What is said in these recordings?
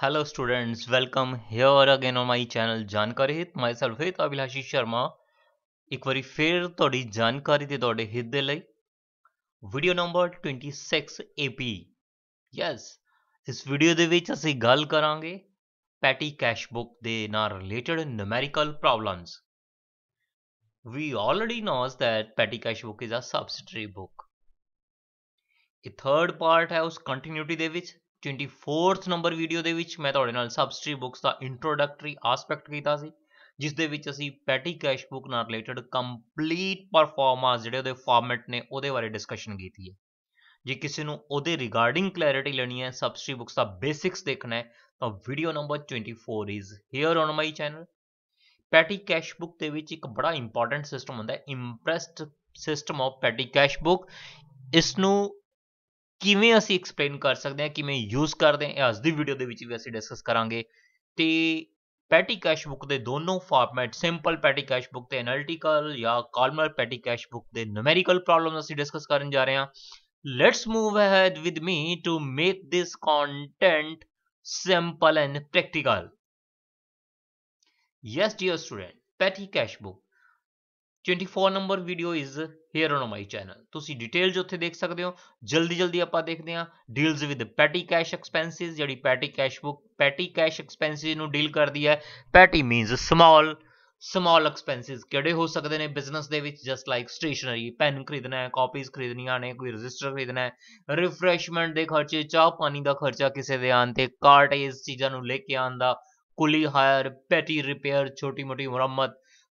Hello students, welcome here again on my channel ਜਾਣਕਾਰੀ ਹਿਤ myself ਹਿਤ ਅਭਿਲਾਸ਼ੀ ਸ਼ਰਮਾ ਇੱਕ ਵਾਰੀ ਫੇਰ ਤੁਹਾਡੀ ਜਾਣਕਾਰੀ ਤੇ ਤੁਹਾਡੇ ਹਿੱਤ ਦੇ ਲਈ ਵੀਡੀਓ ਨੰਬਰ 26 AP ਯੈਸ ਇਸ ਵੀਡੀਓ ਦੇ ਵਿੱਚ ਅਸੀਂ ਗੱਲ ਕਰਾਂਗੇ ਪੈਟੀ ਕੈਸ਼ ਬੁੱਕ ਦੇ ਨਾਲ related numerical problems We already knows that petty cash book is a subsidiary book. A third part ਹੈ ਉਸ ਕੰਟੀਨਿਊਟੀ ਦੇ ਵਿੱਚ 24th ਨੰਬਰ ਵੀਡੀਓ ਦੇ ਵਿੱਚ ਮੈਂ ਤੁਹਾਡੇ ਨਾਲ ਸਬਸਟਰੀ ਬੁੱਕਸ ਦਾ ਇੰਟਰੋਡਕਟਰੀ ਐਸਪੈਕਟ ਕੀਤਾ ਸੀ ਜਿਸ ਦੇ ਵਿੱਚ ਅਸੀਂ ਪੈਟੀ ਕੈਸ਼ ਬੁੱਕ ਨਾਲ ਰਿਲੇਟਡ ਕੰਪਲੀਟ ਪਰਫਾਰਮਾਂਸ ਜਿਹੜੇ ਉਹਦੇ ਫਾਰਮੈਟ ਨੇ ਉਹਦੇ ਬਾਰੇ ਡਿਸਕਸ਼ਨ ਕੀਤੀ ਹੈ ਜੇ ਕਿਸੇ ਨੂੰ ਉਹਦੇ ਰਿਗਾਰਡਿੰਗ ਕਲੈਰਿਟੀ ਲੈਣੀ ਹੈ ਸਬਸਟਰੀ ਬੁੱਕਸ ਦਾ ਬੇਸਿਕਸ ਦੇਖਣਾ ਹੈ ਤਾਂ video number 24 is here on my channel petty cash book ਦੇ ਵਿੱਚ ਇੱਕ ਬੜਾ ਇੰਪੋਰਟੈਂਟ ਸਿਸਟਮ ਹੁੰਦਾ ਹੈ imprest system of petty cash book ਇਸ ਨੂੰ ਕਿਵੇਂ ਅਸੀਂ ਐਕਸਪਲੇਨ ਕਰ ਸਕਦੇ ਹਾਂ ਕਿਵੇਂ ਯੂਜ਼ ਕਰਦੇ ਹਾਂ ਅੱਜ ਦੀ ਵੀਡੀਓ ਦੇ ਵਿੱਚ ਵੀ ਅਸੀਂ ਡਿਸਕਸ ਕਰਾਂਗੇ ਤੇ ਪੈਟੀ ਕੈਸ਼ ਬੁੱਕ ਦੇ ਦੋਨੋਂ format simple petty cash book ਤੇ ਐਨਾਲਿਟੀਕਲ ਜਾਂ ਕਾਲਮਰ ਪੈਟੀ ਕੈਸ਼ ਬੁੱਕ ਦੇ ਨੂਮੈਰੀਕਲ ਪ੍ਰੋਬਲਮ ਅਸੀਂ ਡਿਸਕਸ ਕਰਨ ਜਾ ਰਹੇ ਹਾਂ let's move ahead with me to make this content simple and practical yes dear student petty cash book 24 number video is here on my channel ਤੁਸੀਂ detail ਜੋ ਉੱਥੇ ਦੇਖ ਸਕਦੇ ਹੋ ਜਲਦੀ ਜਲਦੀ ਆਪਾਂ ਦੇਖਦੇ ਹਾਂ deals with petty cash expenses ਜਿਹੜੀ petty cash book petty cash expenses ਨੂੰ ਡੀਲ ਕਰਦੀ ਹੈ petty means small small expenses ਕਿਹੜੇ ਹੋ ਸਕਦੇ ਨੇ ਬਿਜ਼ਨਸ ਦੇ ਵਿੱਚ ਜਸਟ ਲਾਈਕ ਸਟੇਸ਼ਨਰੀ ਪੈਨ ਖਰੀਦਣਾ ਹੈ ਕਾਪੀਜ਼ ਖਰੀਦਣੀਆਂ ਨੇ ਕੋਈ ਰਜਿਸਟਰ ਖਰੀਦਣਾ ਹੈ ਰਿਫਰੈਸ਼ਮੈਂਟ ਦੇ ਖਰਚੇ ਚਾਹ ਪਾਣੀ ਦਾ ਖਰਚਾ ਕਿਸੇ ਦੇ ਆਨ ਤੇ ਕਾਰਟੇਜ ਚੀਜ਼ਾਂ ਨੂੰ ਲੈ ਕੇ ਆਉਣ ਦਾ ਕੁਲੀ ਹਾਇਰ ਪੈਟੀ ਰਿਪੇਅਰ ਛੋਟੀ ਮੋਟੀ ਮੁਰੰਮਤ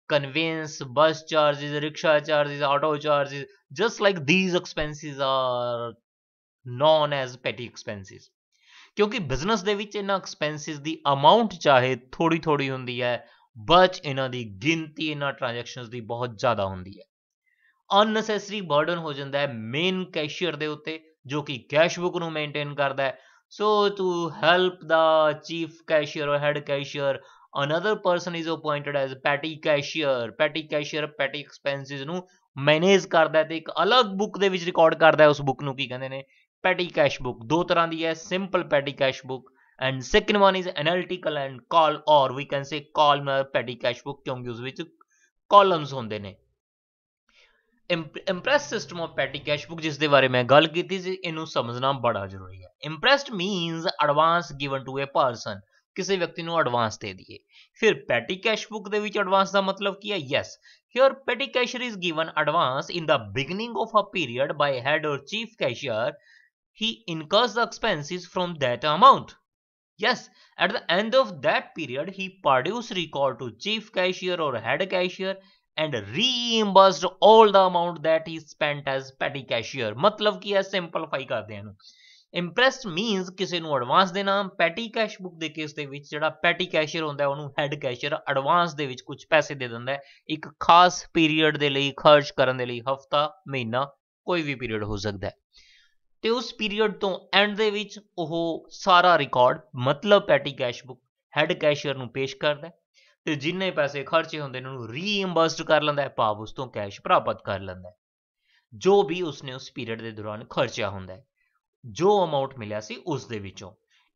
conveyance, bus charges, rickshaw charges, auto charges, just like these expenses are known as petty expenses. ਕਿਉਂਕਿ ਬਿਜ਼ਨਸ ਦੇ ਵਿੱਚ ਇਹਨਾਂ ਐਕਸਪੈਂਸਿਸ ਦੀ ਅਮਾਉਂਟ ਚਾਹੇ ਥੋੜੀ ਥੋੜੀ ਹੁੰਦੀ ਹੈ ਬਟ ਇਹਨਾਂ ਦੀ ਗਿਣਤੀ ਇਹਨਾਂ ਟ੍ਰਾਂਜੈਕਸ਼ਨਸ ਦੀ ਬਹੁਤ ਜ਼ਿਆਦਾ ਹੁੰਦੀ ਹੈ ਅਨਨੈਸੈਸਰੀ ਬਰਡਨ ਹੋ ਜਾਂਦਾ ਹੈ ਮੇਨ ਕੈਸ਼ੀਅਰ ਦੇ ਉੱਤੇ ਜੋ ਕਿ ਕੈਸ਼ ਬੁੱਕ ਨੂੰ ਮੇਨਟੇਨ ਕਰਦਾ ਹੈ so to help the chief cashier or head cashier another person is appointed as petty cashier petty cashier petty expenses nu ਨੂੰ manage te ik alag book de vich record record hai us book nu ki kande ne petty cash book do tarah di hai simple petty cash book and second one is analytical and call or we can say columnar petty cash book kyunki us vich columns ਹੁੰਦੇ ਨੇ imprest system of petty cash book ਜਿਸ ਦੇ ਬਾਰੇ ਮੈਂ ਗੱਲ kiti ਸੀ ਇਹਨੂੰ samajhna bada zaruri hai imprest means advance given to a person ਕਿਸੇ ਵਿਅਕਤੀ ਨੂੰ ਐਡਵਾਂਸ ਦੇ ਦਈਏ ਫਿਰ ਪੈਟੀ ਕੈਸ਼ ਬੁੱਕ ਦੇ ਵਿੱਚ ਐਡਵਾਂਸ ਦਾ ਮਤਲਬ ਕੀ ਹੈ yes Here, petty cashier is given advance in the beginning of a period by head or chief cashier. He incurs the expenses from that amount. Yes, at the end of that period, he produce record to chief cashier or head cashier and reimbursed all the amount that he spent as petty cashier. मतलब कि है simplify करते हैं impressed means ਕਿਸੇ ਨੂੰ advance ਦੇਣਾ petty cash book ਦੇ case ਦੇ ਵਿੱਚ ਜਿਹੜਾ ਪੈਟੀ ਕੈਸ਼ੀਅਰ ਹੁੰਦਾ ਉਹਨੂੰ ਹੈੱਡ ਕੈਸ਼ੀਅਰ ਐਡਵਾਂਸ ਦੇ ਵਿੱਚ ਕੁਝ ਪੈਸੇ ਦੇ ਦਿੰਦਾ ਹੈ ਇੱਕ ਖਾਸ ਪੀਰੀਅਡ ਦੇ ਲਈ ਖਰਚ ਕਰਨ ਦੇ ਲਈ ਹਫਤਾ ਮਹੀਨਾ ਕੋਈ ਵੀ ਪੀਰੀਅਡ ਹੋ ਸਕਦਾ ਹੈ ਤੇ ਉਸ ਪੀਰੀਅਡ ਤੋਂ ਐਂਡ ਦੇ ਵਿੱਚ ਉਹ ਸਾਰਾ ਰਿਕਾਰਡ ਮਤਲਬ petty cash book head cashier ਨੂੰ ਪੇਸ਼ ਕਰਦਾ ਤੇ ਜਿੰਨੇ ਪੈਸੇ ਖਰਚੇ ਹੁੰਦੇ ਨੇ ਉਹਨੂੰ ਰੀਇੰਬਰਸਡ ਕਰ ਲੈਂਦਾ ਹੈ ਭਾਵ ਉਸ ਤੋਂ ਕੈਸ਼ ਪ੍ਰਾਪਤ ਕਰ ਲੈਂਦਾ ਹੈ ਜੋ ਵੀ ਉਸਨੇ ਉਸ ਪੀਰੀਅਡ ਦੇ ਦੌਰਾਨ ਖਰਚਿਆ ਹੁੰਦਾ ਹੈ ਜੋ ਅਮਾਉਂਟ ਮਿਲਿਆ ਸੀ ਉਸ ਦੇ ਵਿੱਚੋਂ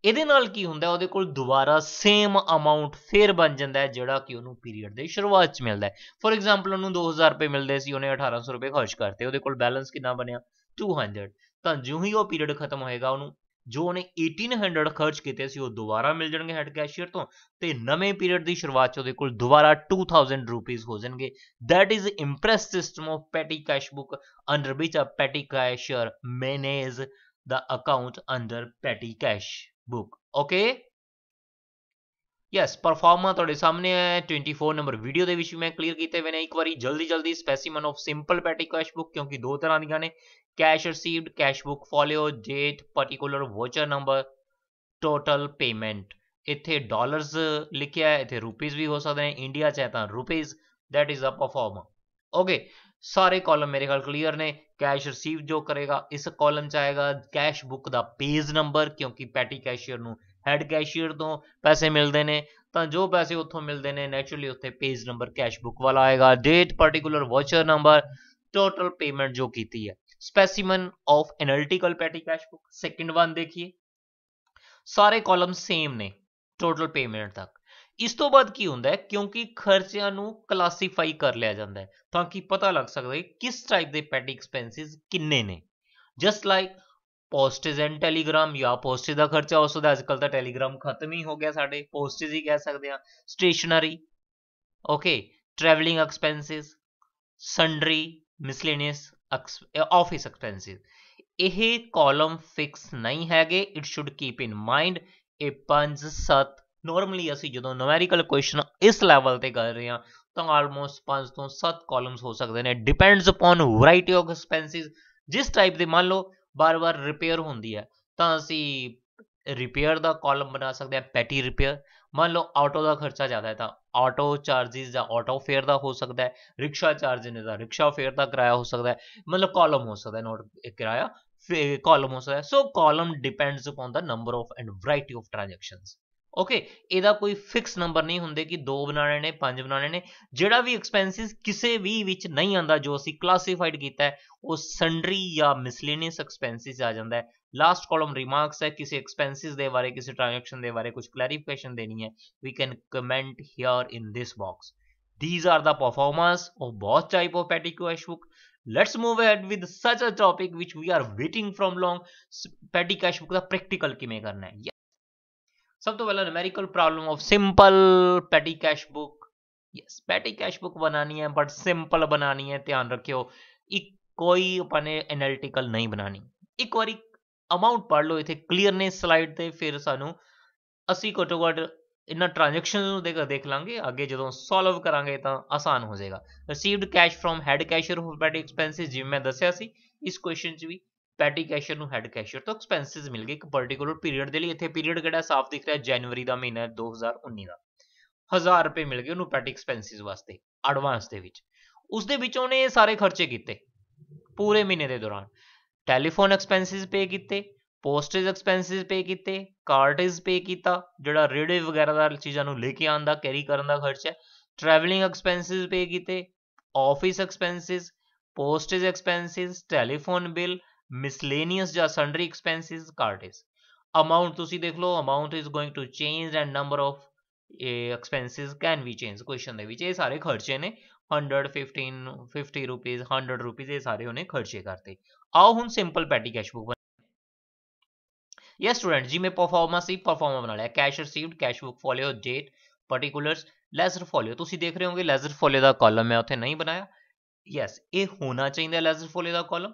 ਇਹਦੇ ਨਾਲ ਕੀ ਹੁੰਦਾ ਉਹਦੇ ਕੋਲ ਦੁਬਾਰਾ ਸੇਮ ਅਮਾਉਂਟ ਫੇਰ ਬਣ ਜਾਂਦਾ ਜਿਹੜਾ ਕਿ ਉਹਨੂੰ ਪੀਰੀਅਡ ਦੇ ਸ਼ੁਰੂਆਤ 'ਚ ਮਿਲਦਾ ਹੈ ਫੋਰ ਐਗਜ਼ਾਮਪਲ ਉਹਨੂੰ 2000 ਰੁਪਏ ਮਿਲਦੇ ਸੀ ਉਹਨੇ 1800 ਰੁਪਏ ਖਰਚ ਕਰਤੇ ਉਹਦੇ ਕੋਲ ਬੈਲੈਂਸ ਕਿੰਨਾ ਬਣਿਆ 200 ਤਾਂ ਜਿਉਂ ਹੀ ਉਹ ਪੀਰੀਅਡ ਖਤਮ ਹੋਏਗਾ ਉਹਨੂੰ ਜੋ ਉਹਨੇ 1800 ਖਰਚ ਕੀਤੇ ਸੀ ਉਹ ਦੁਬਾਰਾ ਮਿਲ ਜਾਣਗੇ ਹੈਡ ਕੈਸ਼ੀਅਰ ਤੋਂ ਤੇ ਨਵੇਂ ਪੀਰੀਅਡ ਦੀ ਸ਼ੁਰੂਆਤ 'ਚ ਉਹਦੇ ਕੋਲ ਦੁਬਾਰਾ 2000 ਰੁਪਏ ਹੋ ਜਾਣਗੇ that is imprest system of petty cash book under which a petty cashier manage the account under petty cash book okay yes proforma थोड़े सामने है 24 नंबर वीडियो दे मैं क्लियर किए मैंने एक बार जल्दी जल्दी specimen of simple petty cash book क्योंकि दो तरह दिखा ने cash received cash book folio date particular voucher number total payment इतने डॉलर लिखे है इतने रुपीज भी हो सकते हैं इंडिया चाहे तो rupees that is a proforma okay ਸਾਰੇ ਕਾਲਮ ਮੇਰੇ ਖਿਆਲ ਕਲੀਅਰ ਨੇ ਕੈਸ਼ ਰਿਸੀਵ ਜੋ ਕਰੇਗਾ ਇਸ ਕਾਲਮ ਚ ਆਏਗਾ ਕੈਸ਼ ਬੁੱਕ ਦਾ ਪੇਜ ਨੰਬਰ ਕਿਉਂਕਿ ਪੈਟੀ ਕੈਸ਼ੀਅਰ ਨੂੰ ਹੈਡ ਕੈਸ਼ੀਅਰ ਤੋਂ ਪੈਸੇ ਮਿਲਦੇ ਨੇ ਤਾਂ ਜੋ ਪੈਸੇ ਉੱਥੋਂ ਮਿਲਦੇ ਨੇ ਨੇਚਰਲੀ ਉੱਥੇ ਪੇਜ ਨੰਬਰ ਕੈਸ਼ ਬੁੱਕ ਵਾਲਾ ਆਏਗਾ date particular voucher number total payment ਜੋ ਕੀਤੀ ਹੈ specimen of analytical petty cash book second one ਦੇਖੀਏ ਸਾਰੇ ਕਾਲਮ ਸੇਮ ਨੇ ਟੋਟਲ ਪੇਮੈਂਟ ਤੱਕ ਇਸ ਤੋਂ ਬਾਅਦ ਕੀ ਹੁੰਦਾ ਹੈ ਕਿਉਂਕਿ ਖਰਚਿਆਂ ਨੂੰ ਕਲਾਸੀਫਾਈ ਕਰ ਲਿਆ ਜਾਂਦਾ ਹੈ ਤਾਂ ਕਿ ਪਤਾ ਲੱਗ ਸਕਦਾ ਹੈ ਕਿਸ ਟਾਈਪ ਦੇ ਪੈਡੀ ਐਕਸਪੈਂਸਿਸ ਕਿੰਨੇ ਨੇ just like postage and telegram ਜਾਂ ਪੋਸਟੇਜ ਦਾ ਖਰਚਾ ਉਸ ਦਾ ਅੱਜਕੱਲ ਤਾਂ ਟੈਲੀਗ੍ਰਾਮ ਖਤਮ ਹੀ ਹੋ ਗਿਆ ਸਾਡੇ ਪੋਸਟੇਜ ਹੀ ਕਹਿ ਸਕਦੇ ਆ stationery okay travelling expenses sundry miscellaneous office expenses ਇਹ ਕਾਲਮ ਫਿਕਸ ਨਹੀਂ ਹੈਗੇ it should keep in mind ਇਹ 5 7 ਨਾਰਮਲੀ ਅਸੀਂ ਜਦੋਂ ਨੂਮੈਰੀਕਲ ਕੁਐਸਚਨ ਇਸ ਲੈਵਲ ਤੇ ਕਰ ਰਹੇ ਹਾਂ ਤਾਂ ਆਲਮੋਸਟ 5 ਤੋਂ 7 ਕਾਲਮਸ ਹੋ ਸਕਦੇ ਨੇ depends upon variety of expenses ਜਿਸ ਟਾਈਪ ਦੇ ਮੰਨ ਲਓ ਬਾਰ-ਬਾਰ ਰਿਪੇਅਰ ਹੁੰਦੀ ਹੈ ਤਾਂ ਅਸੀਂ ਰਿਪੇਅਰ ਦਾ ਕਾਲਮ ਬਣਾ ਸਕਦੇ ਹਾਂ ਪੈਟੀ ਰਿਪੇਅਰ ਮੰਨ ਲਓ ਆਟੋ ਦਾ ਖਰਚਾ ਜ਼ਿਆਦਾ ਹੈ ਤਾਂ ਆਟੋ ਚਾਰजेस ਜਾਂ ਆਟੋ ਫੇਅਰ ਦਾ ਹੋ ਸਕਦਾ ਹੈ ਰਿਕਸ਼ਾ ਚਾਰਜ ਨੇ ਦਾ ਰਿਕਸ਼ਾ ਫੇਅਰ ਦਾ ਕਿਰਾਇਆ ਹੋ ਸਕਦਾ ਹੈ ਮਤਲਬ ਕਾਲਮ ਹੋ ਸਕਦਾ ਹੈ ਨੋਟ ਕਿਰਾਇਆ ਕਾਲਮ ਹੋ ਸਕਦਾ ਹੈ so column depends upon the number of and variety of transactions okay ਇਹਦਾ ਕੋਈ ਫਿਕਸ ਨੰਬਰ ਨਹੀਂ ਹੁੰਦੇ ਕਿ 2 ਬਣਾਣੇ ਨੇ 5 ਬਣਾਣੇ ਨੇ ਜਿਹੜਾ ਵੀ ਐਕਸਪੈਂਸਿਸ ਕਿਸੇ ਵੀ ਵਿੱਚ ਨਹੀਂ ਆਂਦਾ ਜੋ ਅਸੀਂ ਕਲਾਸੀਫਾਈਡ ਕੀਤਾ ਹੈ ਉਹ ਸੰਡਰੀ ਜਾਂ ਮਿਸਲੇਨੀਅਸ ਐਕਸਪੈਂਸਿਸ ਆ ਜਾਂਦਾ ਹੈ ਲਾਸਟ ਕਾਲਮ ਰਿਮਾਰਕਸ ਹੈ ਕਿਸੇ ਐਕਸਪੈਂਸਿਸ ਦੇ ਬਾਰੇ ਕਿਸੇ ਟ੍ਰਾਂਜੈਕਸ਼ਨ ਦੇ ਬਾਰੇ ਕੁਝ ਕਲੈਰੀਫਿਕੇਸ਼ਨ ਦੇਣੀ ਹੈ we can comment here in this box these are the performance of both type of petty cash move let's with such a topic which we are we from waiting from long the practical ਕਿਵੇਂ ਕਰਨਾ ਹੈ ਸਭ ਤੋਂ ਪਹਿਲਾਂ numerical problem of simple petty cash book yes petty cash book ਬਣਾਣੀ ਹੈ but simple ਬਣਾਣੀ ਹੈ ਧਿਆਨ ਰੱਖਿਓ ਇੱਕ ਕੋਈ ਆਪਣੇ ਐਨਾਲਿਟੀਕਲ ਨਹੀਂ ਬਣਾਣੀ ਇੱਕ ਵਾਰੀ ਅਮਾਉਂਟ ਪੜ ਲਓ ਇਥੇ ਕਲੀਅਰਨੈਸ ਸਲਾਈਡ ਤੇ ਫਿਰ ਸਾਨੂੰ ਅਸੀਂ ਘੱਟੋ ਘੱਟ ਇਹਨਾਂ ਟ੍ਰਾਂਜੈਕਸ਼ਨਸ ਨੂੰ ਦੇਖ ਦੇਖ ਲਾਂਗੇ ਅੱਗੇ ਜਦੋਂ ਸੋਲਵ ਕਰਾਂਗੇ ਤਾਂ ਆਸਾਨ ਹੋ ਜਾਏਗਾ received cash from head cashier of petty expenses ਜਿਵੇਂ ਮੈਂ ਦੱਸਿਆ ਸੀ ਇਸ ਕੁਐਸਚਨ 'ਚ ਵੀ ਪੈਟੀ ਕੈਸ਼ੀਅਰ ਨੂੰ ਹੈੱਡ ਕੈਸ਼ਰ ਤੋਂ ਐਕਸਪੈਂਸਸ ਮਿਲ ਗਏ ਇੱਕ ਪਾਰਟਿਕੂਲਰ ਪੀਰੀਅਡ ਦੇ ਲਈ ਇੱਥੇ ਪੀਰੀਅਡ ਕਿਹੜਾ ਸਾਫ਼ ਦਿਖ ਰਿਹਾ ਜਨਵਰੀ ਦਾ ਮਹੀਨਾ 2019 ਦਾ 1000 ਰੁਪਏ ਮਿਲ ਗਏ ਉਹਨੂੰ ਪੈਟੀ ਐਕਸਪੈਂਸਸ ਵਾਸਤੇ ਐਡਵਾਂਸ ਦੇ ਵਿੱਚ ਉਸ ਦੇ ਵਿੱਚ ਉਹਨੇ ਸਾਰੇ ਖਰਚੇ ਕੀਤੇ ਪੂਰੇ ਮਹੀਨੇ ਦੇ ਦੌਰਾਨ ਟੈਲੀਫੋਨ ਐਕਸਪੈਂਸਸ ਪੇ ਕੀਤੇ ਪੋਸਟੇਜ ਐਕਸਪੈਂਸਸ ਪੇ ਕੀਤੇ ਕਾਰਟੇਜ ਪੇ ਕੀਤਾ ਜਿਹੜਾ ਰੇੜੇ ਵਗੈਰਾ ਦਾ ਚੀਜ਼ਾਂ ਨੂੰ ਲੈ ਕੇ ਆਉਣ ਦਾ ਕੈਰੀ ਕਰਨ ਦਾ ਖਰਚਾ ਟਰੈਵਲਿੰਗ ਐਕਸਪੈਂਸਸ ਪੇ ਕੀਤੇ office expenses postage expenses telephone bill miscellaneous ਜਾਂ sundry expenses cart is amount ਤੁਸੀਂ ਦੇਖ ਲਓ amount is going to change and number of expenses can be changed question ਦੇ ਵਿੱਚ ਇਹ ਸਾਰੇ ਖਰਚੇ ਨੇ 100 15 50 rupees 100 rupees ਇਹ ਸਾਰੇ ਉਹਨੇ ਖਰਚੇ ਕਰਤੇ ਆਓ ਹੁਣ simple petty cash book yes student जी में परफॉर्मा सी परफॉर्मा बना लिया cash received cash book folio date particulars ledger folio ਤੁਸੀਂ ਦੇਖ ਰਹੇ ਹੋਗੇ ਲੈਜ਼ਰ ਫੋਲੀਓ ਦਾ ਕਾਲਮ ਮੈਂ ਉੱਥੇ ਨਹੀਂ ਬਣਾਇਆ ਯੈਸ ਇਹ ਹੋਣਾ ਚਾਹੀਦਾ ਲੈਜ਼ਰ ਫੋਲੀਓ ਦਾ ਕਾਲਮ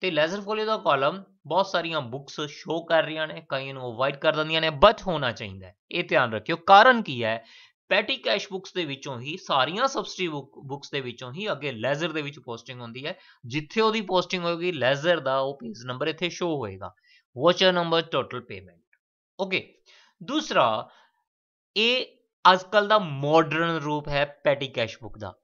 ਤੇ ਲੈਜ਼ਰ ਫੋਲੀਓ ਦਾ ਕਾਲਮ ਬਹੁਤ ਸਾਰੀਆਂ ਬੁੱਕਸ ਸ਼ੋ ਕਰ ਰਹੀਆਂ ਨੇ ਕਈਆਂ ਨੂੰ ਅਵੋਇਡ ਕਰ ਦਿੰਦੀਆਂ ਨੇ ਬਟ ਹੋਣਾ ਚਾਹੀਦਾ ਇਹ ਧਿਆਨ ਰੱਖਿਓ ਕਾਰਨ ਕੀ ਹੈ ਪੈਟੀ ਕੈਸ਼ ਬੁੱਕਸ ਦੇ ਵਿੱਚੋਂ ਹੀ ਸਾਰੀਆਂ ਸਬਸਟਰੀ ਬੁੱਕਸ ਦੇ ਵਿੱਚੋਂ ਹੀ ਅੱਗੇ ਲੈਜ਼ਰ ਦੇ ਵਿੱਚ ਪੋਸਟਿੰਗ ਹੁੰਦੀ ਹੈ ਜਿੱਥੇ ਉਹਦੀ ਪੋਸਟਿੰਗ ਹੋਏਗੀ ਲੈਜ਼ਰ ਦਾ ਉਹ ਪੇਜ ਨੰਬਰ ਇੱਥੇ ਸ਼ੋ ਹੋਏਗਾ voucher number total payment okay ਦੂਸਰਾ ਇਹ ਅੱਜਕੱਲ ਦਾ ਮਾਡਰਨ ਰੂਪ ਹੈ ਪੈਟੀ ਕੈਸ਼ ਬੁੱਕ ਦਾ